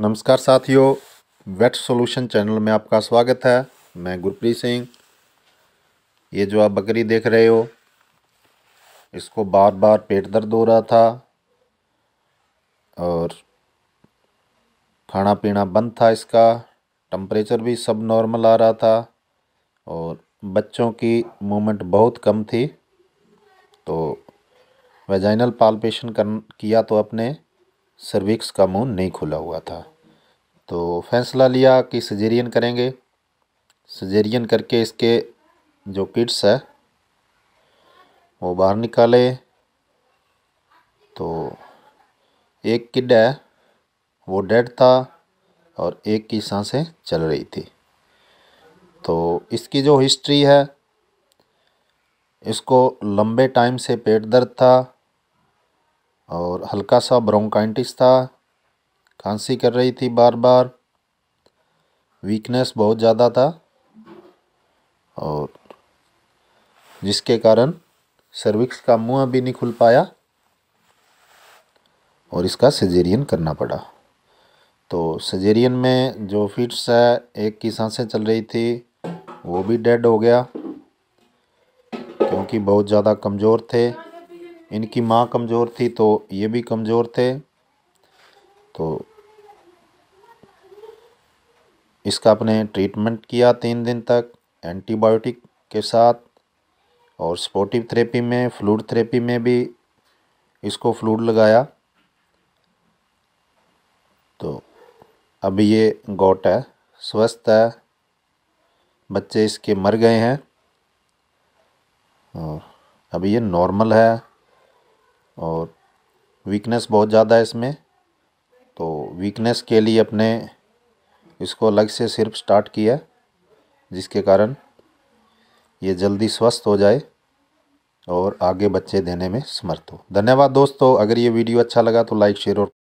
नमस्कार साथियों wait solution channel में आपका स्वागत है मैं गुरप्रीत सिंह ये जो आप बकरी देख रहे हो इसको बार बार पेट दर्द हो रहा था और खाना पीना बंद था इसका टम्परेचर भी सब नॉर्मल आ रहा था और बच्चों की मूवमेंट बहुत कम थी तो वेजाइनल पालपेशन कर किया तो अपने सर्विक्स का मुंह नहीं खुला हुआ था तो फैसला लिया कि सजेरियन करेंगे सजेरियन करके इसके जो किड्स है वो बाहर निकाले तो एक किड है वो डेड था और एक की सांसें चल रही थी तो इसकी जो हिस्ट्री है इसको लंबे टाइम से पेट दर्द था और हल्का सा ब्रोंकाइटिस था खांसी कर रही थी बार बार वीकनेस बहुत ज़्यादा था और जिसके कारण सर्विक्स का मुंह भी नहीं खुल पाया और इसका सजेरियन करना पड़ा तो सजेरियन में जो फिट्स है एक की सांसें चल रही थी वो भी डेड हो गया क्योंकि बहुत ज़्यादा कमज़ोर थे इनकी माँ कमज़ोर थी तो ये भी कमज़ोर थे तो इसका अपने ट्रीटमेंट किया तीन दिन तक एंटीबायोटिक के साथ और स्पोटिव थेरेपी में फ्लूड थेरेपी में भी इसको फ्लूड लगाया तो अब ये गोट है स्वस्थ है बच्चे इसके मर गए हैं और अभी ये नॉर्मल है और वीकनेस बहुत ज़्यादा है इसमें तो वीकनेस के लिए अपने इसको अलग से सिर्फ स्टार्ट किया जिसके कारण ये जल्दी स्वस्थ हो जाए और आगे बच्चे देने में समर्थ हो धन्यवाद दोस्तों अगर ये वीडियो अच्छा लगा तो लाइक शेयर और